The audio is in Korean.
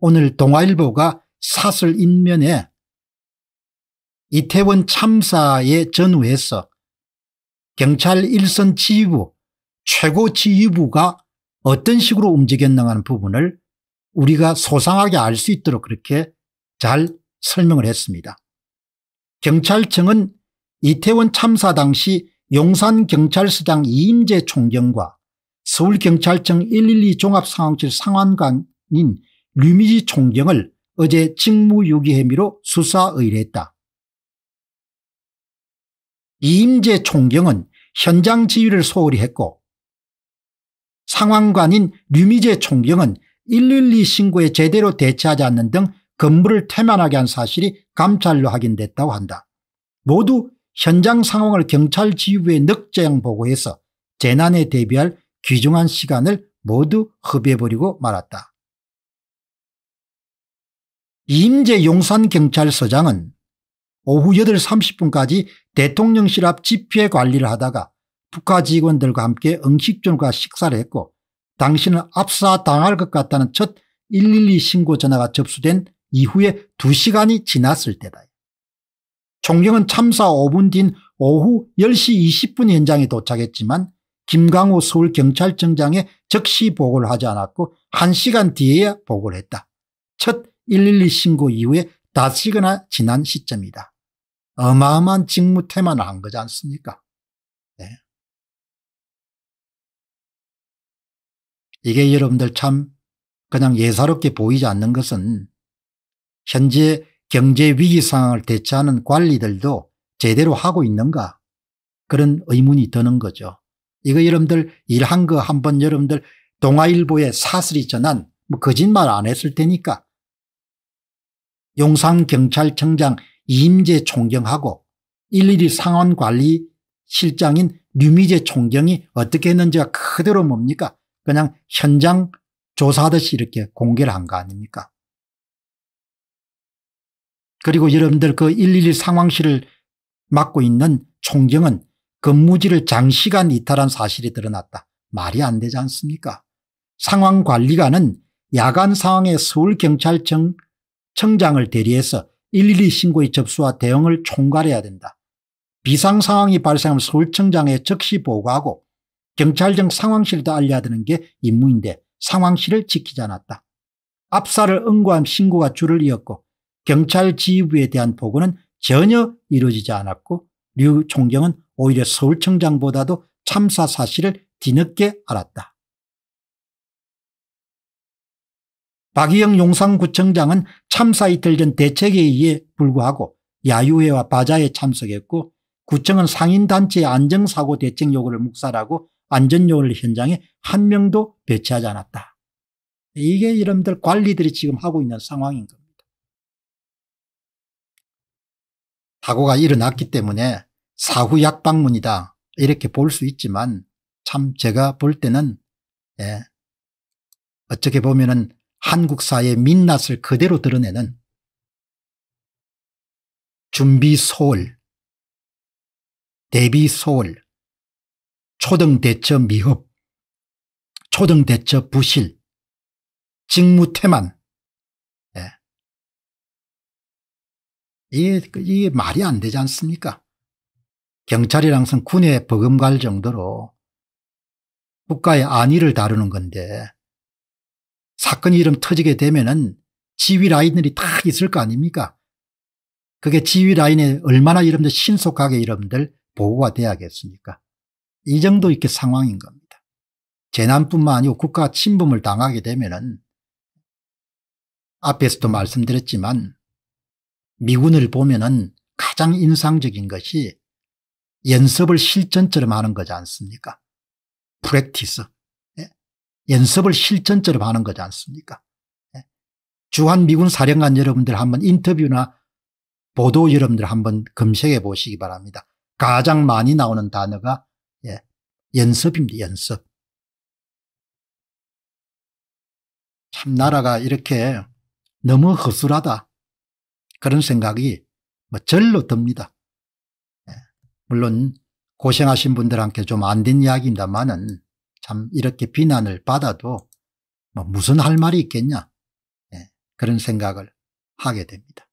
오늘 동아일보가 사설 인면에 이태원 참사의 전후에서 경찰 일선 지휘부 최고 지휘부가 어떤 식으로 움직였나 하는 부분을 우리가 소상하게 알 수 있도록 그렇게 잘 설명을 했습니다. 경찰청은 이태원 참사 당시 용산경찰서장 이임재 총경과 서울경찰청 112 종합상황실 상황관인 류미지 총경을 어제 직무유기 혐의로 수사 의뢰했다. 이임재 총경은 현장 지휘를 소홀히 했고 상황관인 류미재 총경은 112 신고에 제대로 대처하지 않는 등 근무를 태만하게 한 사실이 감찰로 확인됐다고 한다. 모두 현장 상황을 경찰 지휘부에 늑장 보고해서 재난에 대비할 귀중한 시간을 모두 흡입해버리고 말았다. 임재 용산경찰서장은 오후 8시 30분까지 대통령실 앞 집회 관리를 하다가 북한 직원들과 함께 음식점과 식사를 했고 당신은 압사당할 것 같다는 첫 112 신고 전화가 접수된 이후에 2시간이 지났을 때다. 총경은 참사 5분 뒤인 오후 10시 20분 현장에 도착했지만 김강호 서울경찰청장에 즉시 보고를 하지 않았고 1시간 뒤에야 보고를 했다. 첫112 신고 이후에 다시거나 지난 시점이다. 어마어마한 직무태만 한 거지 않습니까? 네. 이게 여러분들 참 그냥 예사롭게 보이지 않는 것은 현재 경제 위기 상황을 대처하는 관리들도 제대로 하고 있는가 그런 의문이 드는 거죠. 이거 여러분들 일한 거 한번 여러분들 동아일보의 사슬이 전한 뭐 거짓말 안 했을 테니까 용산경찰청장 이임재 총경하고 일일이 상원관리실장인 류미재 총경이 어떻게 했는지가 그대로 뭡니까 그냥 현장 조사하듯이 이렇게 공개를 한 거 아닙니까 그리고 여러분들 그 112 상황실을 맡고 있는 총경은 근무지를 장시간 이탈한 사실이 드러났다. 말이 안 되지 않습니까 상황관리관은 야간 상황에 서울경찰청 청장을 대리해서 112 신고의 접수와 대응을 총괄해야 된다. 비상 상황이 발생하면 서울청장에 즉시 보고하고 경찰 청 상황실도 알려야 되는 게 임무인데 상황실을 지키지 않았다. 압사를 응고한 신고가 줄을 이었고 경찰 지휘부에 대한 보고는 전혀 이루어지지 않았고 류 총경은 오히려 서울청장보다도 참사 사실을 뒤늦게 알았다. 박희영 용산구청장은 참사 이틀 전대책회의에 불구하고 야유회와 바자에 참석했고 구청은 상인단체의 안정사고 대책 요구를 묵살하고 안전요원을 현장에 한 명도 배치하지 않았다. 이게 여러분들 관리들이 지금 하고 있는 상황인 겁니다. 사고가 일어났기 때문에 사후 약방문이다 이렇게 볼 수 있지만 참 제가 볼 때는 예, 어떻게 보면 은 한국사의 민낯을 그대로 드러내는 준비 서울, 대비 서울, 초등 대처 미흡, 초등 대처 부실, 직무 태만. 예. 이게, 이게 말이 안 되지 않습니까? 경찰이랑 항 군에 버금갈 정도로 국가의 안위를 다루는 건데 사건이 이름 터지게 되면은 지휘 라인들이 다 있을 거 아닙니까? 그게 지휘 라인에 얼마나 이름들 신속하게 여러분들 보고가 돼야겠습니까? 이 정도 이렇게 상황인 겁니다. 재난뿐만 아니고 국가 침범을 당하게 되면은 앞에서도 말씀드렸지만 미군을 보면은 가장 인상적인 것이 연습을 실전처럼 하는 거지 않습니까? 프랙티스. 연습을 실전적으로 하는 거지 않습니까? 예. 주한 미군 사령관 여러분들 한번 인터뷰나 보도 여러분들 한번 검색해 보시기 바랍니다. 가장 많이 나오는 단어가 예, 연습입니다. 연습. 참 나라가 이렇게 너무 허술하다 그런 생각이 뭐 절로 듭니다. 예, 물론 고생하신 분들한테 좀 안 된 이야기입니다만은 참 이렇게 비난을 받아도 뭐 무슨 할 말이 있겠냐 예, 그런 생각을 하게 됩니다.